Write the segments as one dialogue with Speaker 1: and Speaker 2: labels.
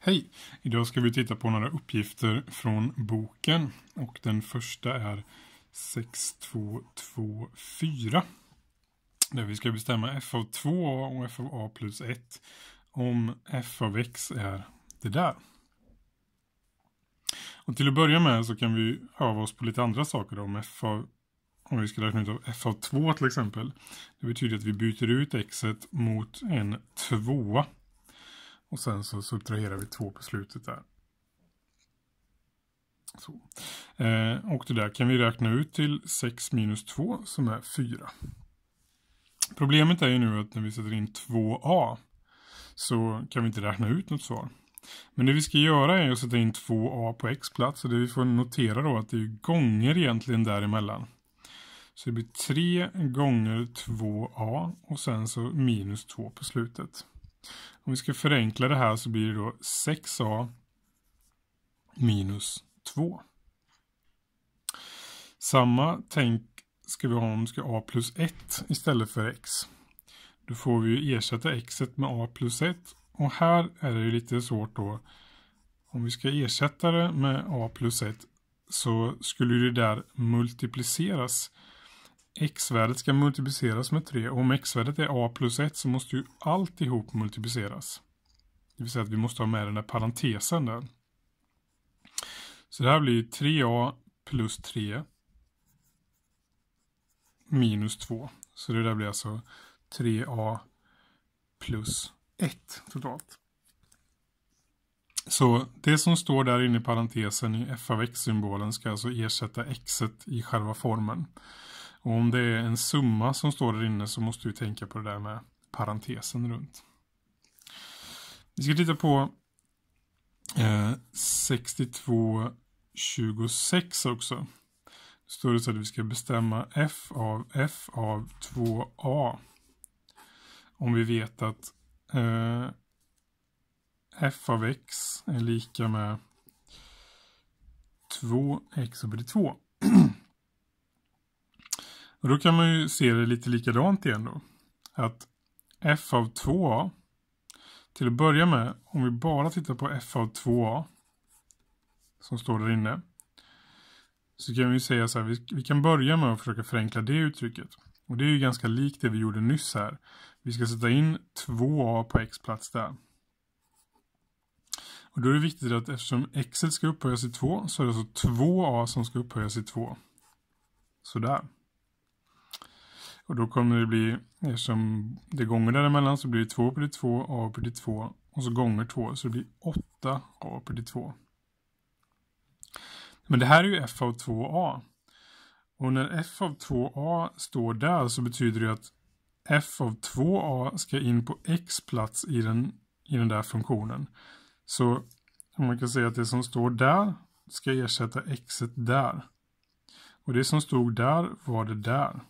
Speaker 1: Hej! Idag ska vi titta på några uppgifter från boken och den första är 6224 där vi ska bestämma f av 2 och f av a plus 1 om f av x är det där. Och till att börja med så kan vi öva oss på lite andra saker då, om f av om vi ska räkna ut av f av 2 till exempel. Det betyder att vi byter ut x mot en 2. Och sen så subtraherar vi 2 på slutet där. Eh, och det där kan vi räkna ut till 6 minus 2 som är 4. Problemet är ju nu att när vi sätter in 2a så kan vi inte räkna ut något svar. Men det vi ska göra är att sätta in 2a på x plats och det vi får notera då att det är gånger egentligen däremellan. Så det blir 3 gånger 2a och sen så minus 2 på slutet. Om vi ska förenkla det här så blir det då 6a minus 2. Samma tänk ska vi ha om vi ska a plus 1 istället för x. Då får vi ju ersätta x med a plus 1 och här är det ju lite svårt då. Om vi ska ersätta det med a plus 1 så skulle det där multipliceras x-värdet ska multipliceras med 3 och om x-värdet är a plus 1 så måste ju alltihop multipliceras. Det vill säga att vi måste ha med den där parentesen där. Så det här blir 3a plus 3 minus 2. Så det där blir alltså 3a plus 1 totalt. Så det som står där inne i parentesen i f av x-symbolen ska alltså ersätta x i själva formeln. Och om det är en summa som står där inne så måste vi tänka på det där med parentesen runt. Vi ska titta på eh, 62,26 också. Då står det så att vi ska bestämma f av f av 2a. Om vi vet att eh, f av x är lika med 2x upphöjt till 2. Och då kan man ju se det lite likadant igen då. Att f av 2a, till att börja med, om vi bara tittar på f av 2a som står där inne. Så kan vi säga så här, vi, vi kan börja med att försöka förenkla det uttrycket. Och det är ju ganska likt det vi gjorde nyss här. Vi ska sätta in 2a på x-plats där. Och då är det viktigt att eftersom x ska upphöjas i 2 så är det alltså 2a som ska upphöjas i 2. Sådär. Och då kommer det bli, eftersom eh, det är gånger däremellan så blir det 2 på 2, a på 2 och så gånger 2 så det blir 8a på 2. Men det här är ju f av 2a. Och när f av 2a står där så betyder det att f av 2a ska in på x plats i den, i den där funktionen. Så man kan säga att det som står där ska ersätta x där. Och det som stod där var det där.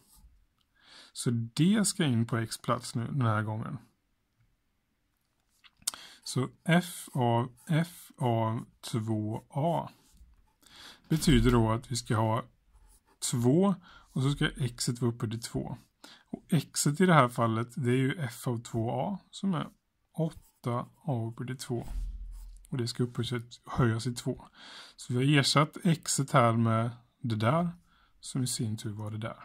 Speaker 1: Så det ska in på x plats nu den här gången. Så f av f av 2a betyder då att vi ska ha 2 och så ska x vara uppe till 2. Och x i det här fallet det är ju f av 2a som är 8a upphöjt till 2. Och det ska upphöjas till 2. Så vi har ersatt x här med det där som i sin tur var det där.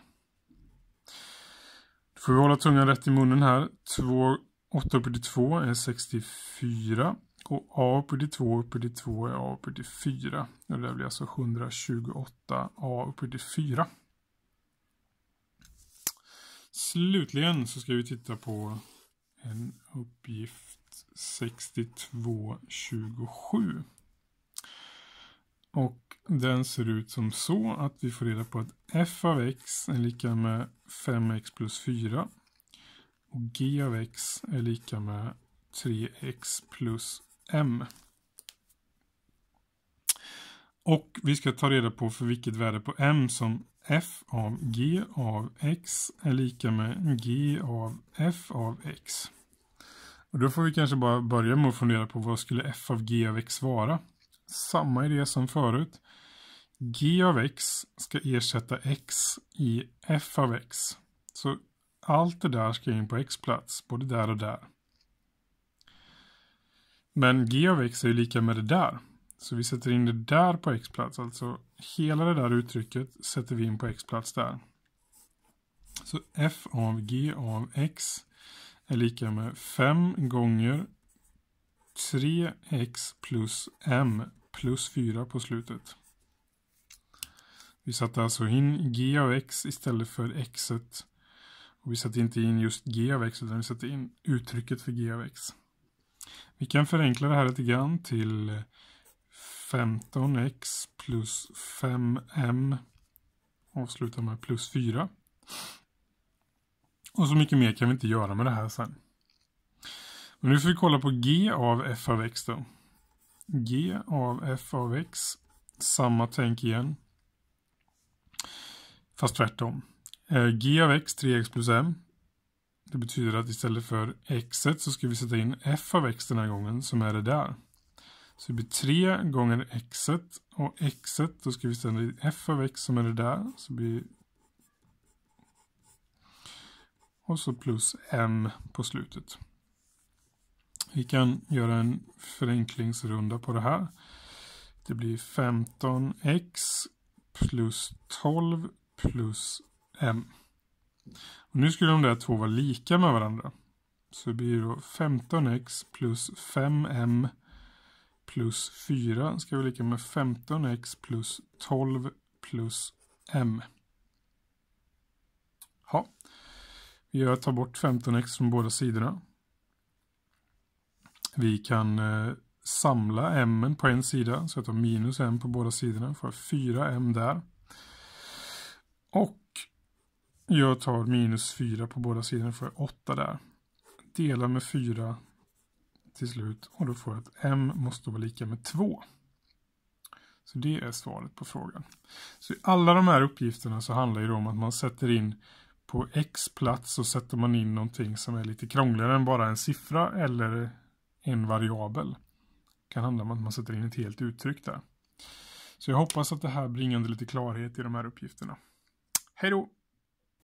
Speaker 1: Får vi hålla tungan rätt i munnen här. 2, 8 upphöjt till 2 är 64. Och A upphöjt till 2 upphöjt till 2 är A upphöjt till 4. Och det där blir alltså 128 A upphöjt till 4. Slutligen så ska vi titta på en uppgift 6227. Och den ser ut som så att vi får reda på att f av x är lika med 5x plus 4. Och g av x är lika med 3x plus m. Och vi ska ta reda på för vilket värde på m som f av g av x är lika med g av f av x. Och då får vi kanske bara börja med att fundera på vad skulle f av g av x vara? samma idé som förut. G av x ska ersätta x i f av x. Så allt det där ska in på x-plats, både där och där. Men g av x är ju lika med det där. Så vi sätter in det där på x-plats, alltså hela det där uttrycket sätter vi in på x-plats där. Så f av g av x är lika med 5 gånger 3x plus m plus 4 på slutet. Vi satte alltså in g av x istället för x. Och vi satte inte in just g av x utan vi satte in uttrycket för g av x. Vi kan förenkla det här lite grann till 15x plus 5m avslutar med plus 4. Och så mycket mer kan vi inte göra med det här sen. Men nu får vi kolla på g av f av x då g av f av x. Samma tänk igen. Fast tvärtom. Eh, g av x, 3x plus m. Det betyder att istället för x så ska vi sätta in f av x den här gången som är det där. Så det blir 3 gånger x och x då ska vi sätta in f av x som är det där. Så blir och så plus m på slutet. Vi kan göra en förenklingsrunda på det här. Det blir 15x plus 12 plus m. Och nu skulle de där två vara lika med varandra. Så det blir då 15x plus 5m plus 4 ska vara lika med 15x plus 12 plus m. Ja, vi gör att tar bort 15x från båda sidorna. Vi kan eh, samla m på en sida så att jag tar minus m på båda sidorna. får jag 4m där. Och jag tar minus 4 på båda sidorna får jag 8 där. Delar med 4 till slut och då får jag att m måste vara lika med 2. Så det är svaret på frågan. Så i alla de här uppgifterna så handlar det om att man sätter in på x plats så sätter man in någonting som är lite krångligare än bara en siffra eller en variabel. Det kan handla om att man sätter in ett helt uttryck där. Så jag hoppas att det här bringade lite klarhet i de här uppgifterna. Hej då!